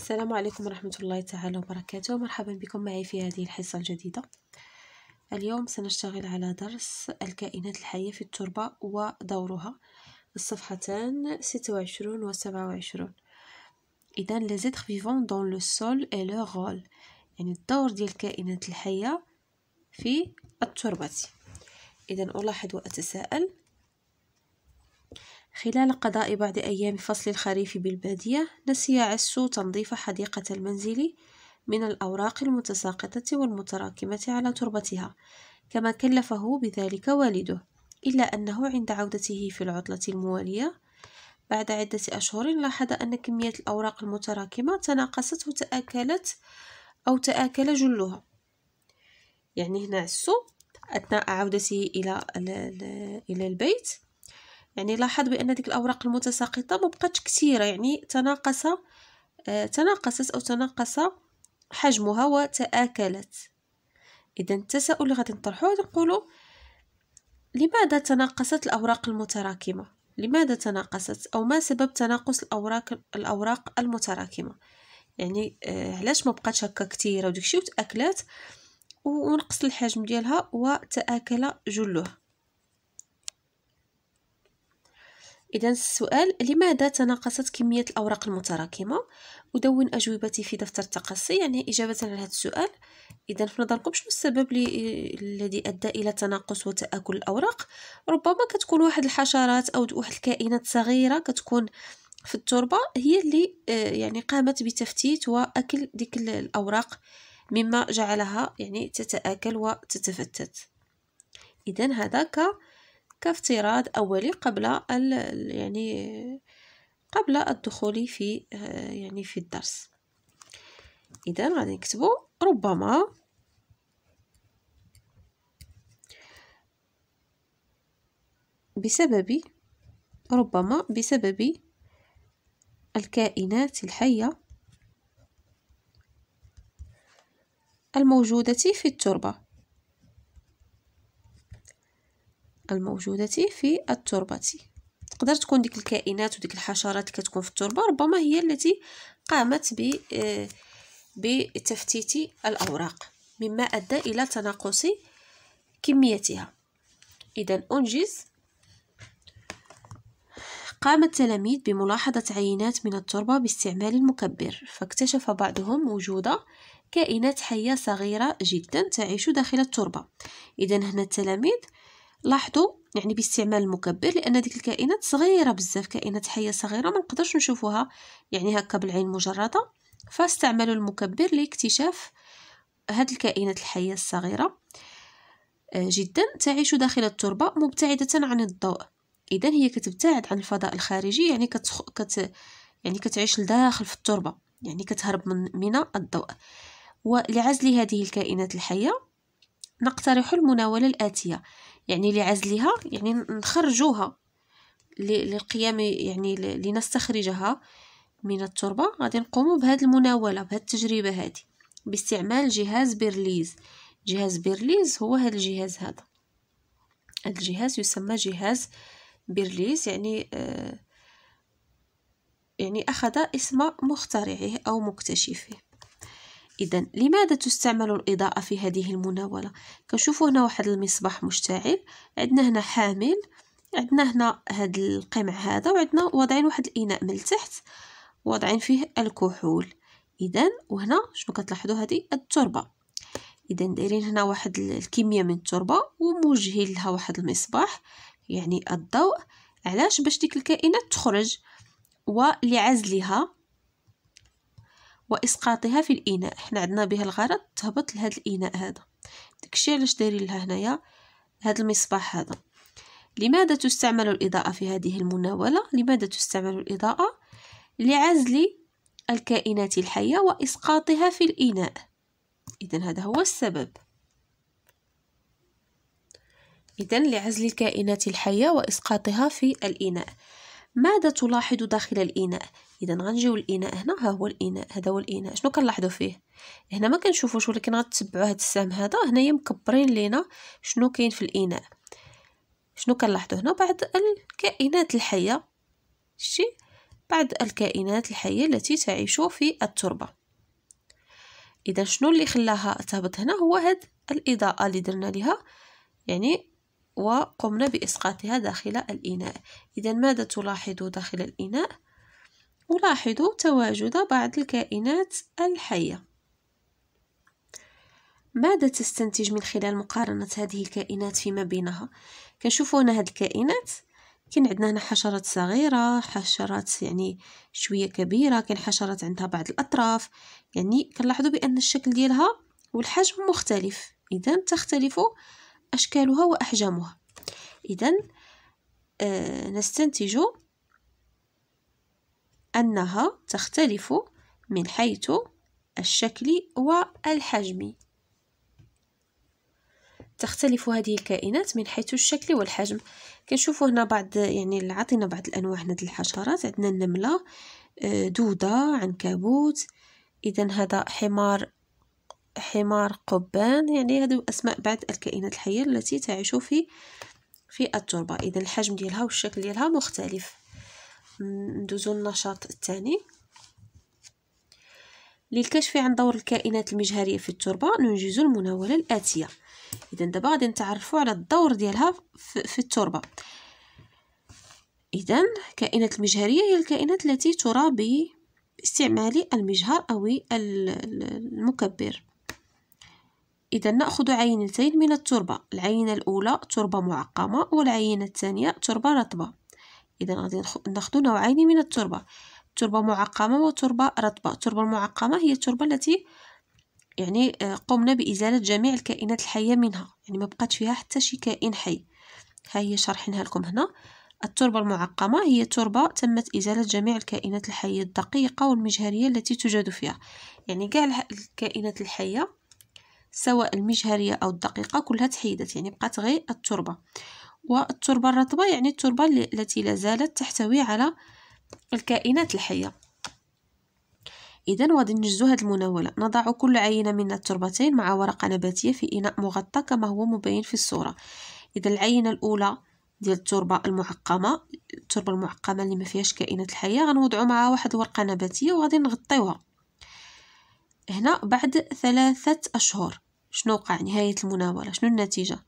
السلام عليكم ورحمة الله تعالى وبركاته مرحبا بكم معي في هذه الحصة الجديدة اليوم سنشتغل على درس الكائنات الحية في التربة ودورها الصفحتان 26 و 27 إذا les êtres دون dans le sol et غول يعني الدور ديال الكائنات الحية في التربة إذا ألاحظ وأتساءل خلال قضاء بعض أيام فصل الخريف بالبادية نسي عسو تنظيف حديقة المنزل من الأوراق المتساقطة والمتراكمة على تربتها كما كلفه بذلك والده إلا أنه عند عودته في العطلة الموالية بعد عدة أشهر لاحظ أن كمية الأوراق المتراكمة تناقصت وتآكلت أو تآكل جلها يعني هنا عسو أثناء عودته إلى إلى البيت يعني لاحظ بان ديك الاوراق المتساقطه ما بقاتش كثيره يعني تناقص آه، تناقصت او تناقص حجمها وتآكلت اذا التساؤل اللي غادي نطرحوه نقولوا لماذا تناقصت الاوراق المتراكمه لماذا تناقصت او ما سبب تناقص الاوراق الاوراق المتراكمه يعني آه، علاش ما بقاتش هكا كثيره وداكشي وتاكلات ونقص الحجم ديالها وتآكل جله إذا السؤال لماذا تناقصت كمية الأوراق المتراكمة أدون أجوبتي في دفتر التقصي يعني إجابة على هذا السؤال إذا في نظركم شنو السبب الذي أدى إلى تناقص وتآكل الأوراق ربما كتكون واحد الحشرات أو واحد الكائنات صغيرة كتكون في التربة هي اللي آه، يعني قامت بتفتيت وأكل ديك الأوراق مما جعلها يعني تتآكل وتتفتت إذا هذا كافتراض أولي قبل يعني قبل الدخول في آه، يعني في الدرس إذا غادي نكتبو ربما بسبب ربما بسبب الكائنات الحية الموجودة في التربة الموجودة في التربة تقدر تكون ديك الكائنات وديك الحشرات اللي كتكون في التربة ربما هي التي قامت ب آه، بتفتيت الأوراق مما أدى إلى تناقص كميتها إذا أنجز قام التلاميذ بملاحظة عينات من التربة باستعمال المكبر فاكتشف بعضهم وجود كائنات حية صغيرة جدا تعيش داخل التربة إذا هنا التلاميذ لاحظوا يعني باستعمال المكبر لان ديك الكائنات صغيره بزاف كائنات حيه صغيره ما نقدرش نشوفوها يعني هكا بالعين مجرده فاستعملوا المكبر لاكتشاف هاد الكائنات الحيه الصغيره آه، جدا تعيش داخل التربه مبتعده عن الضوء اذا هي كتبتعد عن الفضاء الخارجي يعني كتخ... كت يعني كتعيش لداخل في التربه يعني كتهرب من من الضوء ولعزل هذه الكائنات الحيه نقترح المناولة الآتية يعني لعزلها يعني نخرجوها للقيام يعني لنستخرجها من التربة غادي نقوم بهذه المناولة بهذه التجربة هذه باستعمال جهاز بيرليز جهاز بيرليز هو هذا الجهاز هذا الجهاز يسمى جهاز بيرليز يعني آه يعني أخذ اسم مخترعه أو مكتشفه إذا لماذا تستعمل الإضاءة في هذه المناولة؟ كنشوفوا هنا واحد المصباح مشتعل عندنا هنا حامل عندنا هنا هاد القمع هذا وعندنا وضعين واحد الإناء من التحت وضعين فيه الكحول إذا وهنا شنو كتلاحظوا هذه التربة إذا دايرين هنا واحد الكمية من التربة وموجهين لها واحد المصباح يعني الضوء علاش باش ديك الكائنات تخرج ولعزلها واسقاطها في الاناء حنا عندنا بها الغرض تهبط لهاد الاناء هذا داكشي علاش دايرين لها هنايا هاد المصباح هذا لماذا تستعمل الاضاءه في هذه المناوله لماذا تستعمل الاضاءه لعزل الكائنات الحيه واسقاطها في الاناء اذا هذا هو السبب إذا لعزل الكائنات الحية وإسقاطها في الإناء ماذا تلاحظ داخل الإناء إذا غنجيو للإناء هنا ها هو الإناء هذا هو الإناء شنو كنلاحظوا فيه هنا ما كنشوفوش ولكن غتتبعوا هذا السهم هذا هنايا مكبرين لينا شنو كاين في الإناء شنو كنلاحظوا هنا بعض الكائنات الحية شتي بعض الكائنات الحية التي تعيش في التربة إذا شنو اللي خلاها تهبط هنا هو هاد الإضاءة اللي درنا لها يعني وقمنا بإسقاطها داخل الإناء إذا ماذا تلاحظوا داخل الإناء؟ ألاحظ تواجد بعض الكائنات الحية ماذا تستنتج من خلال مقارنة هذه الكائنات فيما بينها؟ كنشوفوا هنا هاد الكائنات كاين عندنا هنا حشرات صغيرة حشرات يعني شوية كبيرة كاين حشرات عندها بعض الأطراف يعني كنلاحظوا بأن الشكل ديالها والحجم مختلف إذا تختلف أشكالها وأحجامها إذا آه، نستنتج أنها تختلف من حيث الشكل والحجم تختلف هذه الكائنات من حيث الشكل والحجم كنشوفوا هنا بعض يعني عطينا بعض الانواع هنا الحشرات عندنا النمله آه، دودة عنكبوت إذا هذا حمار حمار قبان يعني هادو أسماء بعض الكائنات الحية التي تعيش في في التربة إذا الحجم ديالها والشكل ديالها مختلف ندوزو للنشاط الثاني للكشف عن دور الكائنات المجهرية في التربة ننجز المناولة الآتية إذا دابا غادي نتعرفوا على الدور ديالها في التربة إذا الكائنات المجهرية هي الكائنات التي ترى باستعمال المجهر أو المكبر إذا نأخذ عينتين من التربة العينة الأولى تربة معقمة والعينة الثانية تربة رطبة إذا غادي نأخذ نوعين من التربة تربة معقمة وتربة رطبة التربة المعقمة هي التربة التي يعني آه، قمنا بإزالة جميع الكائنات الحية منها يعني ما بقات فيها حتى شي كائن حي ها هي شرحينها لكم هنا التربة المعقمة هي تربة تمت إزالة جميع الكائنات الحية الدقيقة والمجهرية التي توجد فيها يعني كاع الكائنات الحية سواء المجهرية أو الدقيقة كلها تحيدت يعني بقات غير التربة والتربة الرطبة يعني التربة التي لازالت تحتوي على الكائنات الحية إذا وغادي نجزو هاد المناولة نضع كل عينة من التربتين مع ورقة نباتية في إناء مغطى كما هو مبين في الصورة إذا العينة الأولى ديال التربه المعقمه التربه المعقمه اللي ما فيهاش كائنات الحيه غنوضعو معها واحد ورقه نباتيه وغادي نغطيوها هنا بعد ثلاثة أشهر شنو وقع نهاية المناولة شنو النتيجة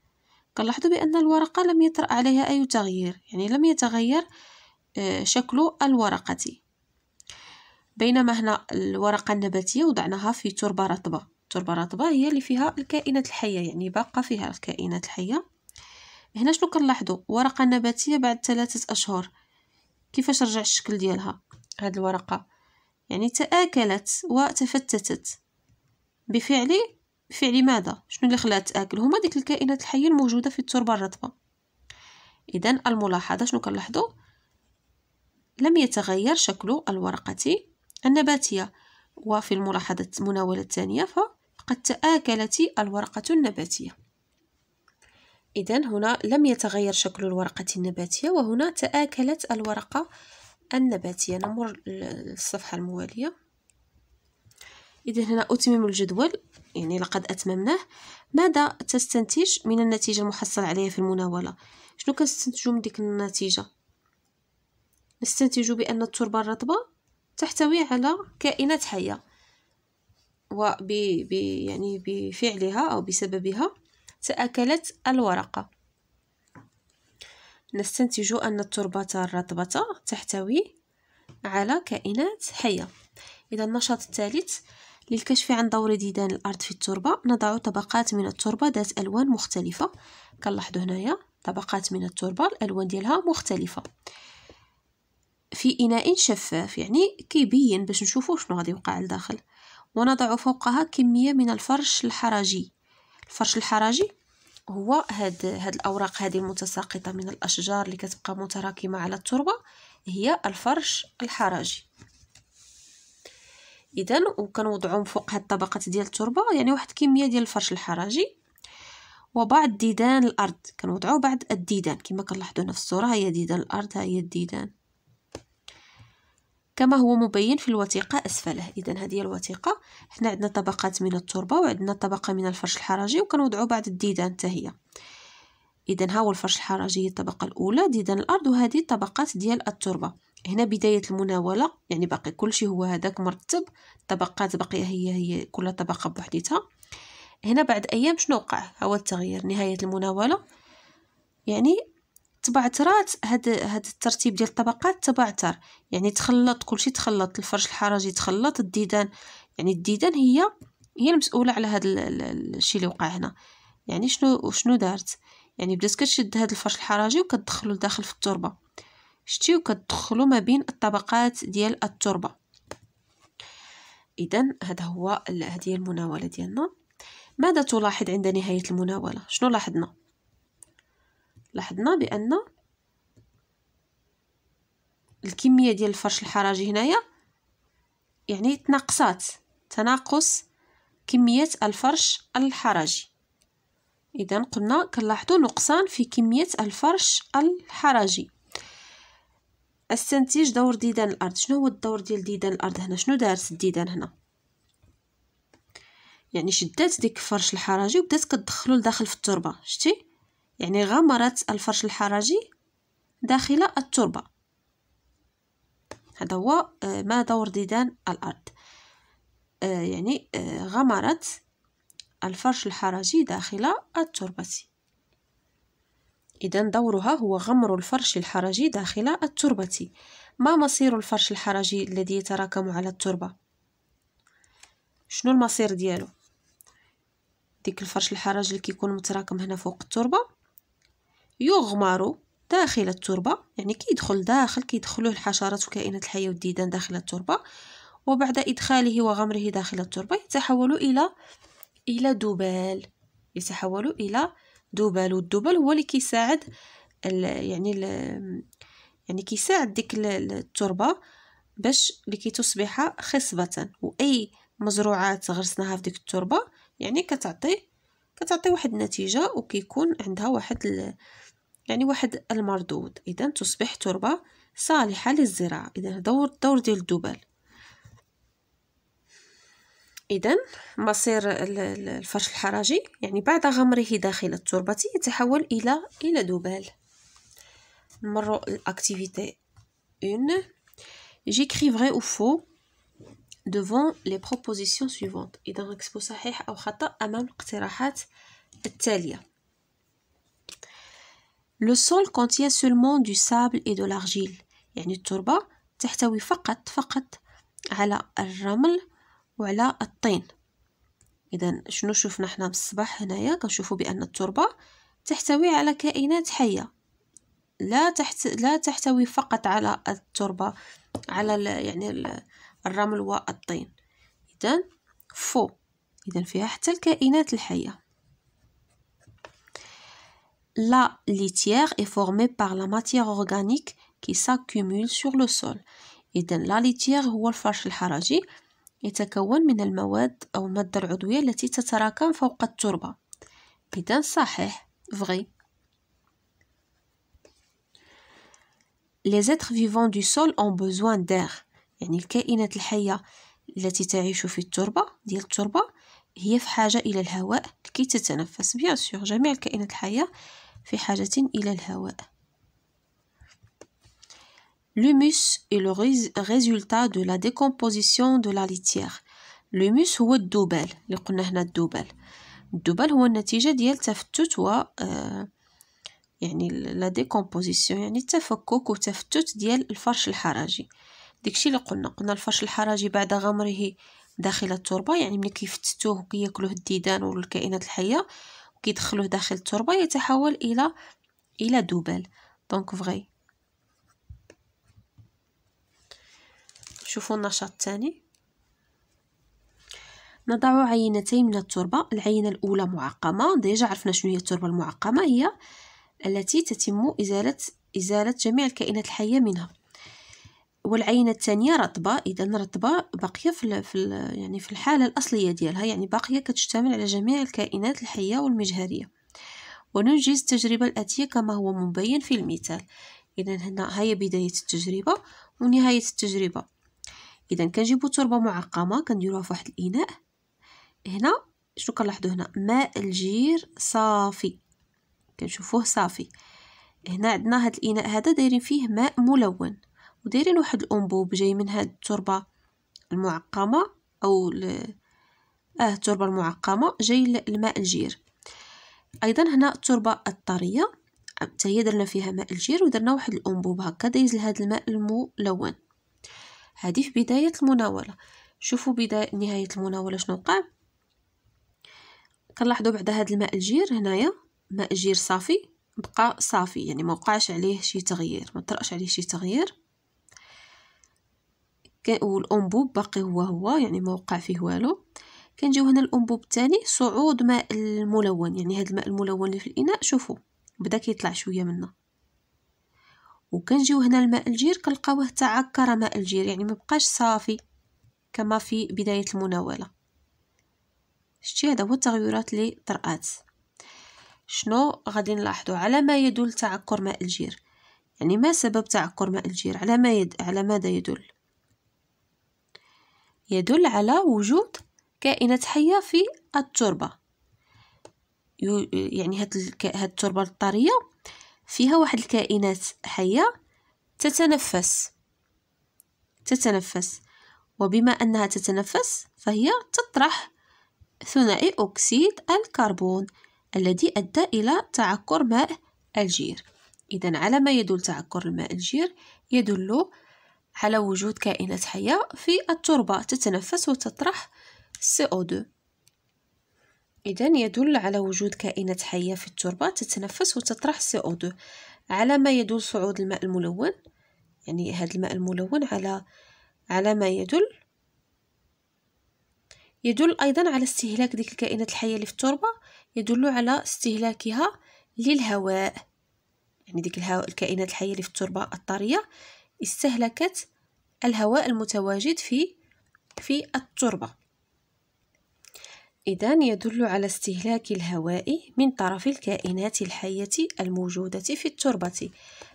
كنلاحظوا بأن الورقة لم يطرأ عليها أي تغيير يعني لم يتغير آه، شكل الورقة بينما هنا الورقة النباتية وضعناها في تربة رطبة تربة رطبة هي اللي فيها الكائنات الحية يعني باقة فيها الكائنات الحية هنا شنو كنلاحظوا ورقة نباتية بعد ثلاثة أشهر كيفاش رجع الشكل ديالها هاد الورقة يعني تآكلت وتفتتت بفعل بفعل ماذا شنو اللي خلاها تاكل هما ديك الكائنات الحيه الموجوده في التربه الرطبه اذا الملاحظه شنو كنلاحظوا لم يتغير شكل الورقه النباتيه وفي الملاحظه المناوله الثانيه فقد تاكلت الورقه النباتيه اذا هنا لم يتغير شكل الورقه النباتيه وهنا تاكلت الورقه النباتيه نمر للصفحه المواليه إذا هنا أتمم الجدول يعني لقد أتممناه ماذا تستنتج من النتيجة المحصلة عليها في المناولة شنو كنستنتجو من ديك النتيجة نستنتج بأن التربة الرطبة تحتوي على كائنات حية وب يعني بفعلها أو بسببها تأكلت الورقة نستنتج أن التربة الرطبة تحتوي على كائنات حية إذا النشاط الثالث للكشف عن دور ديدان الأرض في التربة نضع طبقات من التربة ذات ألوان مختلفة كنلاحظوا هنايا طبقات من التربة الألوان ديالها مختلفة في إناء شفاف يعني كيبين باش نشوفوا شنو غادي يوقع لداخل ونضع فوقها كمية من الفرش الحرجي الفرش الحرجي هو هاد هاد الأوراق هذه المتساقطة من الأشجار اللي كتبقى متراكمة على التربة هي الفرش الحرجي اذا وكنوضعهم فوق هاد الطبقات ديال التربه يعني واحد الكميه ديال الفرش الحراجي وبعض ديدان الارض كنوضعو بعض الديدان كما كنلاحظوا هنا في الصوره ها هي ديدان الارض ها هي الديدان كما هو مبين في الوثيقه اسفله اذا هذه هي الوثيقه حنا عندنا طبقات من التربه وعندنا طبقه من الفرش الحراجي وكنوضعو بعض الديدان حتى إذا ها هو الفرش الحرجي الطبقة الأولى ديدان الأرض وهذه الطبقات ديال التربة هنا بداية المناولة يعني باقي كل شيء هو هذاك مرتب الطبقات باقية هي هي كل طبقة بوحديتها هنا بعد أيام شنو وقع هو التغيير نهاية المناولة يعني تبعترات هاد هاد الترتيب ديال الطبقات تبعتر يعني تخلط كلشي تخلط الفرش الحرجي تخلط الديدان يعني الديدان هي هي المسؤوله على هاد الشيء اللي وقع هنا يعني شنو شنو دارت يعني بدات كتشد هذا الفرش الحراجي وكتدخلو لداخل في التربه شتي وكتدخلو ما بين الطبقات ديال التربه اذا هذا هو هذه المناوله ديالنا ماذا تلاحظ عند نهايه المناوله شنو لاحظنا لاحظنا بان الكميه ديال الفرش الحراجي هنايا يعني تناقصات تناقص كميه الفرش الحراجي إذا قلنا كنلاحظو نقصان في كمية الفرش الحرجي استنتج دور ديدان الأرض شنو هو الدور ديال ديدان الأرض هنا شنو دارت الديدان هنا يعني شدات ديك الفرش الحرجي وبدات كتدخلو لداخل في التربة شتي يعني غمرت الفرش الحرجي داخل التربة هذا هو آه، ما دور ديدان الأرض آه، يعني آه، غمرت الفرش الحرجي داخل التربة إذا دورها هو غمر الفرش الحرجي داخل التربة ما مصير الفرش الحرجي الذي يتراكم على التربة شنو المصير ديالو ديك الفرش الحرج اللي كيكون متراكم هنا فوق التربة يغمر داخل التربة يعني كيدخل داخل كيدخلوه الحشرات وكائنات الحية والديدان داخل التربة وبعد إدخاله وغمره داخل التربة يتحول إلى إلى دوبال يتحولوا إلى دوبال والدبل هو اللي كيساعد يعني ال يعني كيساعد ديك التربه باش لكي تصبح خصبه واي مزروعات غرسناها في ديك التربه يعني كتعطي كتعطي واحد النتيجه وكيكون عندها واحد يعني واحد المردود اذا تصبح تربه صالحه للزراعه اذا دور دور ديال الدوبل إذا مصير الفرش الحراجي يعني بعد غمره داخل التربة يتحول إلى إلى دوبال نمرو الأكتيفيتي 1 J'écrivrai ou faux devant les propositions suivantes إذا نكتبو صحيح أو خطأ أمام الاقتراحات التالية Le sol contient seulement du sable et de l'argile يعني التربة تحتوي فقط فقط على الرمل وعلى الطين إذا شنو شفنا حنا بالصباح هنايا كنشوفوا بأن التربة تحتوي على كائنات حية لا تحت لا تحتوي فقط على التربة على ال... يعني ال... الرمل والطين إذا فو إذا فيها حتى الكائنات الحية لا litière اي فورمي بار لا ماتيير اورغانيك كي ساكومول سور لو سول إذا لا ليتيغ هو الفرش الحرجي يتكون من المواد أو المادة العضوية التي تتراكم فوق التربة إذا صحيح vrai Les êtres vivants du sol ont besoin d'air يعني الكائنات الحية التي تعيش في التربة ديال التربة هي في حاجة إلى الهواء لكي تتنفس بيان سور جميع الكائنات الحية في حاجة إلى الهواء l'humus est le résultat de la décomposition de la litière l'humus هو الدبل اللي قلنا هنا الدبل الدبل هو النتيجة ديال تفتت و يعني لا ديكومبوزيسيون يعني التفكك وتفتت ديال الفرش الحراجي. داكشي اللي قلنا قلنا الفرش الحراجي بعد غمره داخل التربه يعني ملي كيفتتوه كياكلوه الديدان والكائنات الحيه وكيدخلوه داخل التربه يتحول الى الى دبل دونك فغي شوفوا النشاط الثاني نضع عينتين من التربة العينة الأولى معقمة ديجا عرفنا شنو هي التربة المعقمة هي التي تتم إزالة إزالة جميع الكائنات الحية منها والعينة الثانية رطبة إذا رطبة باقية في, الـ في الـ يعني في الحالة الأصلية ديالها يعني باقية كتشتمل على جميع الكائنات الحية والمجهرية وننجز التجربة الآتية كما هو مبين في المثال إذا هنا هي بداية التجربة ونهاية التجربة اذا كنجيبو تربه معقمه كنديروها فواحد الاناء هنا شنو كنلاحظوا هنا ماء الجير صافي كنشوفوه صافي هنا عندنا هاد الاناء هذا دايرين فيه ماء ملون ودايرين واحد الانبوب جاي من هاد التربه المعقمه او اه التربه المعقمه جاي الماء الجير ايضا هنا التربه الطريه حتى هي درنا فيها ماء الجير ودرنا واحد الانبوب هكا دايز لهاد الماء الملون هذه في بداية المناولة شوفوا بداية نهاية المناولة شنو وقع كنلاحظوا بعد هذا الماء الجير هنايا ماء الجير صافي بقى صافي يعني ما وقعش عليه شي تغيير ما طرأش عليه شي تغيير والانبوب باقي هو هو يعني ما وقع فيه والو كنجيو هنا الانبوب الثاني صعود ماء الملون يعني هذا الماء الملون اللي في الاناء شوفوا بدا كيطلع شويه منه وكنجيو هنا الماء الجير كنلقاوه تعكر ماء الجير يعني مبقاش صافي كما في بداية المناولة شتي هذا هو التغيرات اللي طرات شنو غادي نلاحظو على ما يدل تعكر ماء الجير يعني ما سبب تعكر ماء الجير على ما يد... على ماذا يدل يدل على وجود كائنات حية في التربة يعني هاد, الك... هاد التربة الطرية فيها واحد الكائنات حية تتنفس تتنفس وبما أنها تتنفس فهي تطرح ثنائي أكسيد الكربون الذي أدى إلى تعكر ماء الجير إذا على ما يدل تعكر الماء الجير يدل على وجود كائنات حية في التربة تتنفس وتطرح CO2 إذا يدل على وجود كائنات حية في التربة تتنفس وتطرح CO2 على ما يدل صعود الماء الملون يعني هذا الماء الملون على على ما يدل يدل أيضا على استهلاك ديك الكائنات الحية اللي في التربة يدل على استهلاكها للهواء يعني ديك الهواء الكائنات الحية اللي في التربة الطرية استهلكت الهواء المتواجد في في التربة إذا يدل على استهلاك الهواء من طرف الكائنات الحية الموجودة في التربة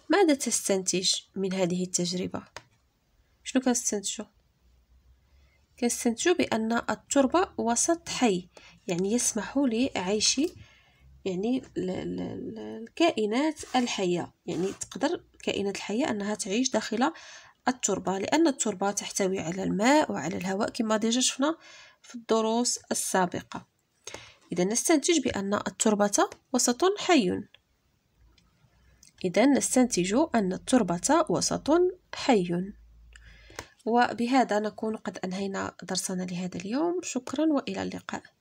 ماذا تستنتج من هذه التجربة؟ شنو كنستنتجو؟ كنستنتجو بأن التربة وسط حي يعني يسمح لعيش يعني الكائنات الحية يعني تقدر الكائنات الحية أنها تعيش داخل التربة لأن التربة تحتوي على الماء وعلى الهواء كما ديجا شفنا في الدروس السابقة إذا نستنتج بأن التربة وسط حي إذا نستنتج أن التربة وسط حي وبهذا نكون قد أنهينا درسنا لهذا اليوم شكرا وإلى اللقاء